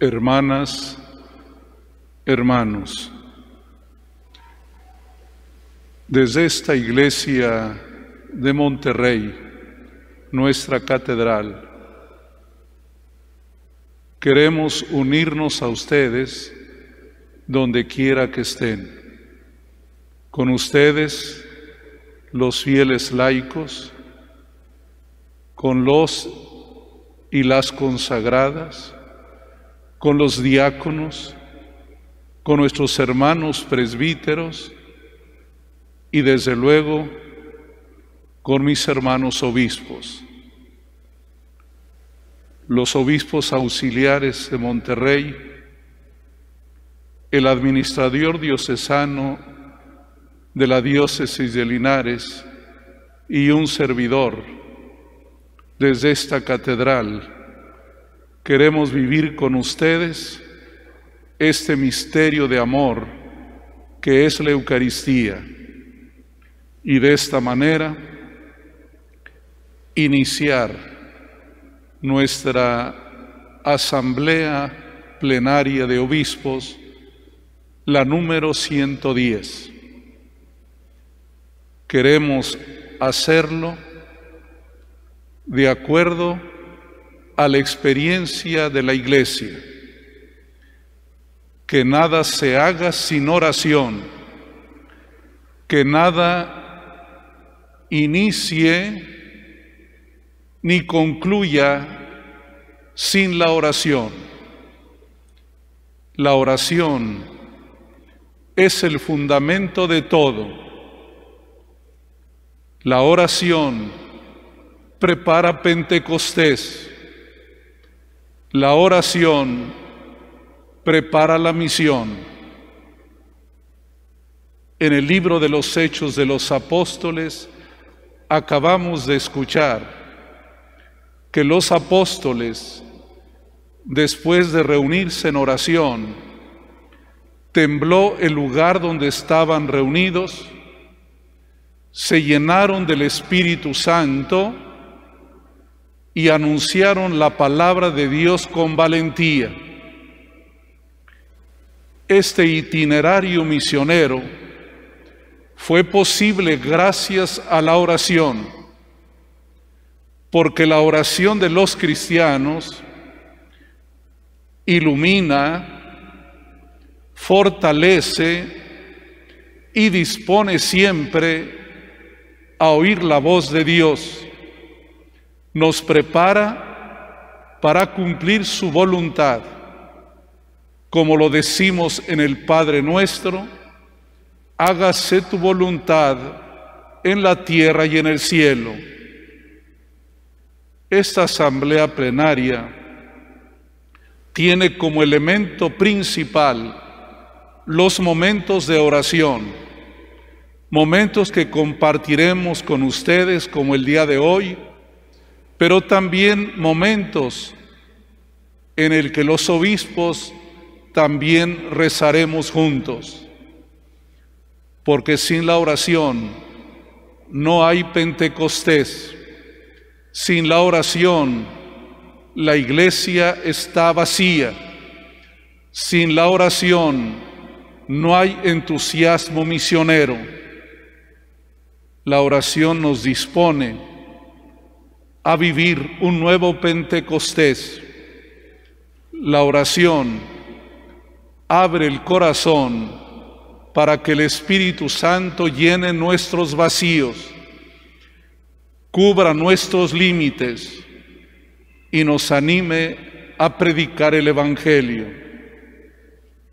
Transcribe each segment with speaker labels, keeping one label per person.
Speaker 1: hermanas, hermanos. Desde esta iglesia de Monterrey, nuestra catedral, queremos unirnos a ustedes donde quiera que estén. Con ustedes, los fieles laicos, con los y las consagradas, con los diáconos, con nuestros hermanos presbíteros y desde luego con mis hermanos obispos. Los obispos auxiliares de Monterrey, el administrador diocesano de la diócesis de Linares y un servidor desde esta catedral Queremos vivir con ustedes este misterio de amor que es la Eucaristía. Y de esta manera iniciar nuestra asamblea plenaria de obispos, la número 110. Queremos hacerlo de acuerdo a la experiencia de la iglesia. Que nada se haga sin oración, que nada inicie ni concluya sin la oración. La oración es el fundamento de todo. La oración prepara Pentecostés la oración prepara la misión. En el libro de los Hechos de los Apóstoles acabamos de escuchar que los apóstoles, después de reunirse en oración, tembló el lugar donde estaban reunidos, se llenaron del Espíritu Santo, y anunciaron la palabra de Dios con valentía. Este itinerario misionero fue posible gracias a la oración, porque la oración de los cristianos ilumina, fortalece y dispone siempre a oír la voz de Dios nos prepara para cumplir su voluntad, como lo decimos en el Padre nuestro, hágase tu voluntad en la tierra y en el cielo. Esta asamblea plenaria tiene como elemento principal los momentos de oración, momentos que compartiremos con ustedes como el día de hoy, pero también momentos en el que los obispos también rezaremos juntos, porque sin la oración no hay Pentecostés, sin la oración la iglesia está vacía, sin la oración no hay entusiasmo misionero, la oración nos dispone a vivir un nuevo Pentecostés. La oración abre el corazón para que el Espíritu Santo llene nuestros vacíos, cubra nuestros límites y nos anime a predicar el Evangelio.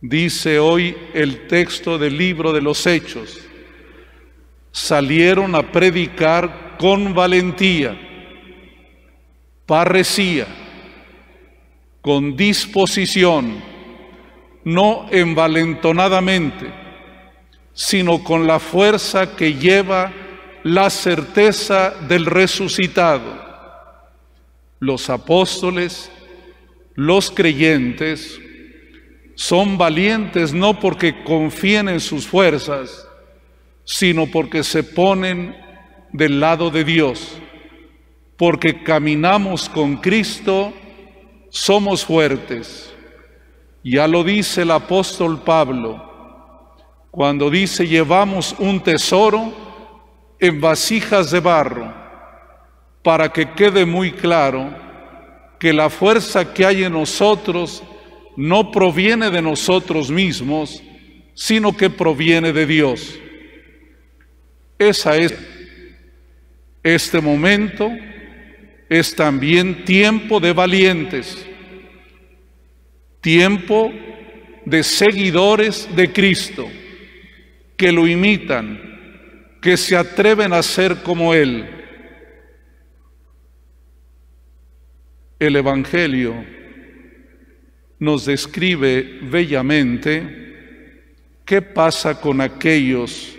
Speaker 1: Dice hoy el texto del libro de los Hechos. Salieron a predicar con valentía parresía, con disposición, no envalentonadamente, sino con la fuerza que lleva la certeza del resucitado. Los apóstoles, los creyentes, son valientes no porque confíen en sus fuerzas, sino porque se ponen del lado de Dios porque caminamos con Cristo, somos fuertes. Ya lo dice el apóstol Pablo cuando dice llevamos un tesoro en vasijas de barro, para que quede muy claro que la fuerza que hay en nosotros no proviene de nosotros mismos, sino que proviene de Dios. Esa es este momento es también tiempo de valientes, tiempo de seguidores de Cristo, que lo imitan, que se atreven a ser como Él. El Evangelio nos describe bellamente qué pasa con aquellos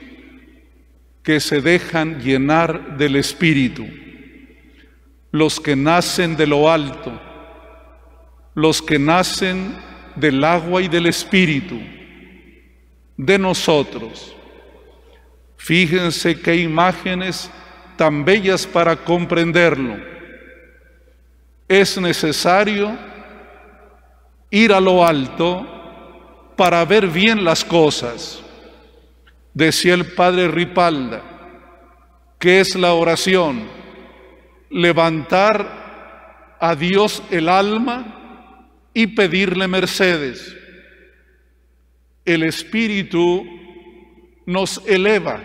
Speaker 1: que se dejan llenar del Espíritu los que nacen de lo alto, los que nacen del agua y del espíritu, de nosotros. Fíjense qué imágenes tan bellas para comprenderlo. Es necesario ir a lo alto para ver bien las cosas. Decía el padre Ripalda, que es la oración? levantar a Dios el alma y pedirle mercedes. El Espíritu nos eleva,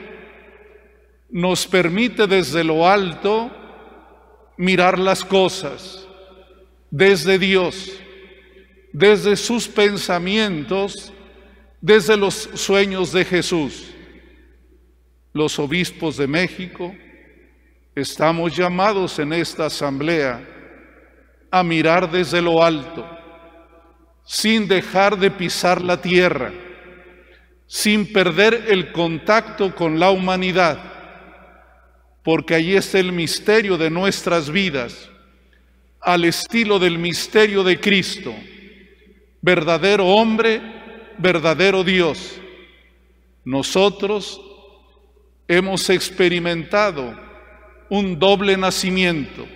Speaker 1: nos permite desde lo alto mirar las cosas, desde Dios, desde sus pensamientos, desde los sueños de Jesús. Los obispos de México, Estamos llamados en esta asamblea a mirar desde lo alto, sin dejar de pisar la tierra, sin perder el contacto con la humanidad, porque allí está el misterio de nuestras vidas, al estilo del misterio de Cristo, verdadero hombre, verdadero Dios. Nosotros hemos experimentado un doble nacimiento.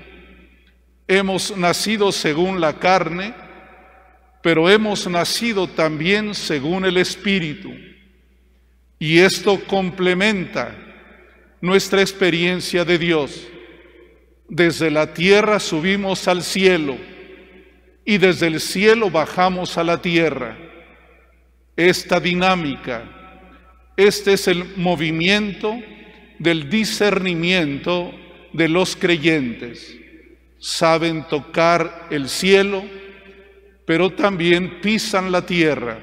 Speaker 1: Hemos nacido según la carne, pero hemos nacido también según el Espíritu. Y esto complementa nuestra experiencia de Dios. Desde la tierra subimos al cielo y desde el cielo bajamos a la tierra. Esta dinámica, este es el movimiento del discernimiento de los creyentes. Saben tocar el cielo, pero también pisan la tierra.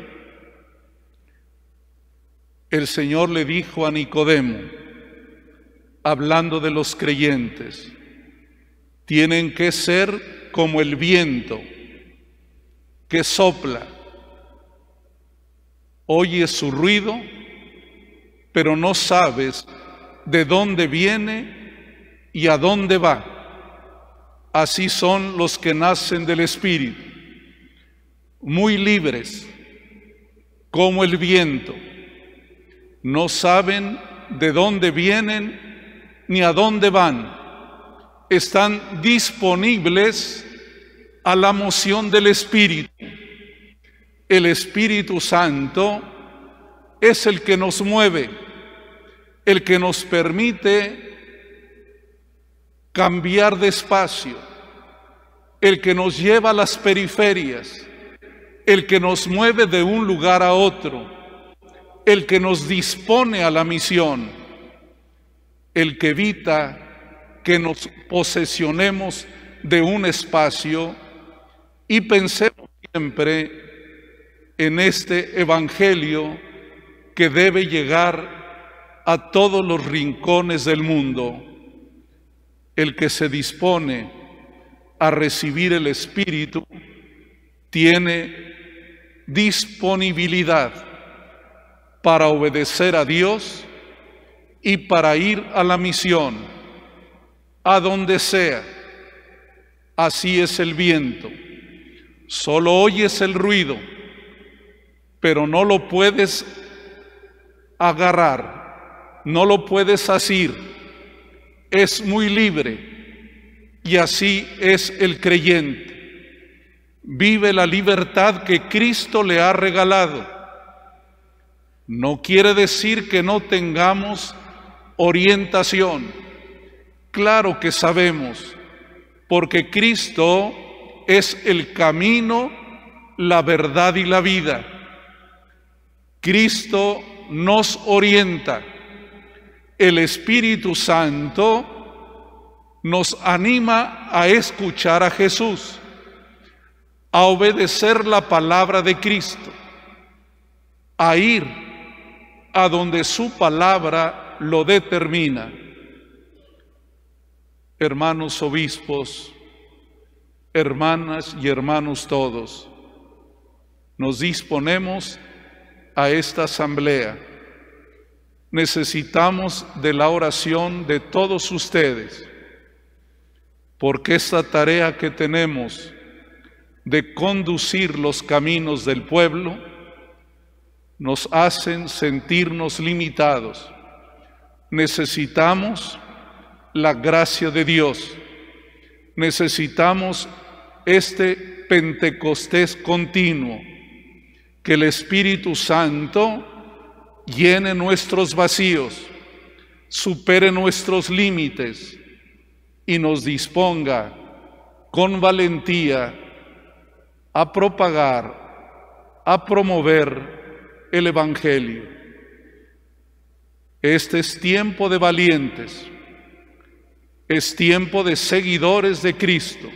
Speaker 1: El Señor le dijo a Nicodemo, hablando de los creyentes, tienen que ser como el viento que sopla. Oye su ruido, pero no sabes de dónde viene y a dónde va. Así son los que nacen del Espíritu, muy libres, como el viento. No saben de dónde vienen ni a dónde van. Están disponibles a la moción del Espíritu. El Espíritu Santo es el que nos mueve, el que nos permite cambiar de espacio, el que nos lleva a las periferias, el que nos mueve de un lugar a otro, el que nos dispone a la misión, el que evita que nos posesionemos de un espacio y pensemos siempre en este Evangelio que debe llegar a todos los rincones del mundo el que se dispone a recibir el Espíritu tiene disponibilidad para obedecer a Dios y para ir a la misión, a donde sea. Así es el viento. Solo oyes el ruido, pero no lo puedes agarrar, no lo puedes asir es muy libre y así es el creyente. Vive la libertad que Cristo le ha regalado. No quiere decir que no tengamos orientación. Claro que sabemos, porque Cristo es el camino, la verdad y la vida. Cristo nos orienta el Espíritu Santo nos anima a escuchar a Jesús, a obedecer la palabra de Cristo, a ir a donde su palabra lo determina. Hermanos obispos, hermanas y hermanos todos, nos disponemos a esta asamblea necesitamos de la oración de todos ustedes, porque esta tarea que tenemos de conducir los caminos del pueblo nos hacen sentirnos limitados. Necesitamos la gracia de Dios. Necesitamos este Pentecostés continuo, que el Espíritu Santo llene nuestros vacíos, supere nuestros límites y nos disponga con valentía a propagar, a promover el Evangelio. Este es tiempo de valientes, es tiempo de seguidores de Cristo,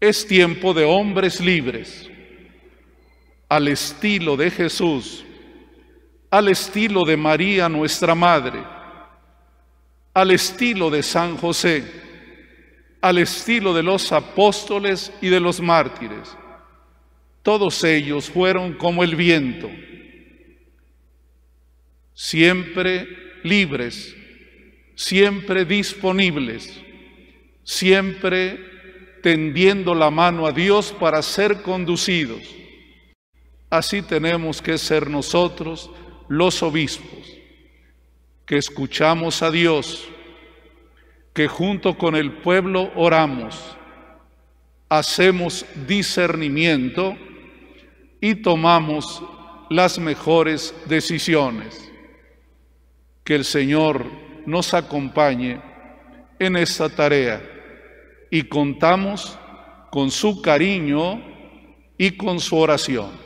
Speaker 1: es tiempo de hombres libres, al estilo de Jesús al estilo de María nuestra Madre, al estilo de San José, al estilo de los apóstoles y de los mártires. Todos ellos fueron como el viento, siempre libres, siempre disponibles, siempre tendiendo la mano a Dios para ser conducidos. Así tenemos que ser nosotros los obispos, que escuchamos a Dios, que junto con el pueblo oramos, hacemos discernimiento y tomamos las mejores decisiones. Que el Señor nos acompañe en esta tarea y contamos con su cariño y con su oración.